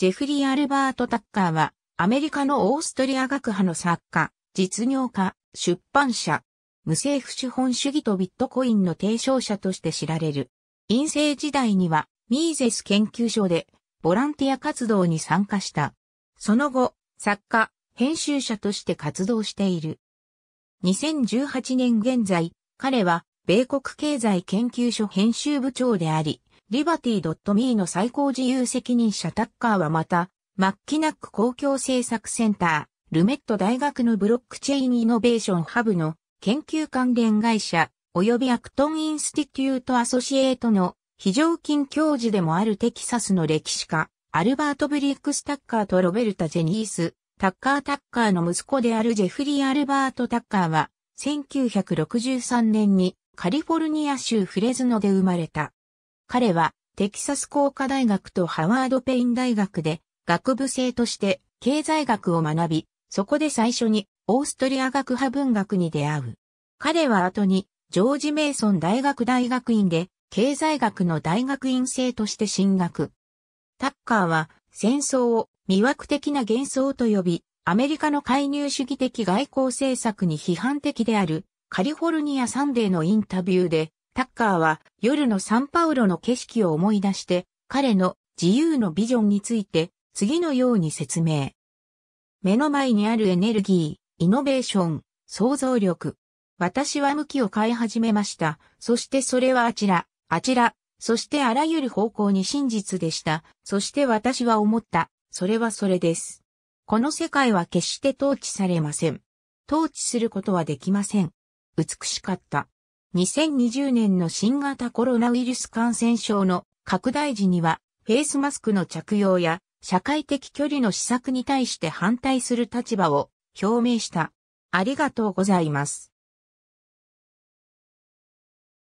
ジェフリー・アルバート・タッカーは、アメリカのオーストリア学派の作家、実業家、出版社、無政府資本主義とビットコインの提唱者として知られる。陰性時代には、ミーゼス研究所で、ボランティア活動に参加した。その後、作家、編集者として活動している。2018年現在、彼は、米国経済研究所編集部長であり、リバティ .me の最高自由責任者タッカーはまた、マッキナック公共政策センター、ルメット大学のブロックチェインイノベーションハブの研究関連会社、及びアクトンインスティテュートアソシエートの非常勤教授でもあるテキサスの歴史家、アルバート・ブリックス・タッカーとロベルタ・ジェニース、タッカー・タッカーの息子であるジェフリー・アルバート・タッカーは、1963年にカリフォルニア州フレズノで生まれた。彼はテキサス工科大学とハワード・ペイン大学で学部生として経済学を学び、そこで最初にオーストリア学派文学に出会う。彼は後にジョージ・メイソン大学大学院で経済学の大学院生として進学。タッカーは戦争を魅惑的な幻想と呼び、アメリカの介入主義的外交政策に批判的であるカリフォルニアサンデーのインタビューでタッカーは夜のサンパウロの景色を思い出して、彼の自由のビジョンについて次のように説明。目の前にあるエネルギー、イノベーション、想像力。私は向きを変え始めました。そしてそれはあちら、あちら、そしてあらゆる方向に真実でした。そして私は思った。それはそれです。この世界は決して統治されません。統治することはできません。美しかった。2020年の新型コロナウイルス感染症の拡大時には、フェイスマスクの着用や社会的距離の施策に対して反対する立場を表明した。ありがとうございます。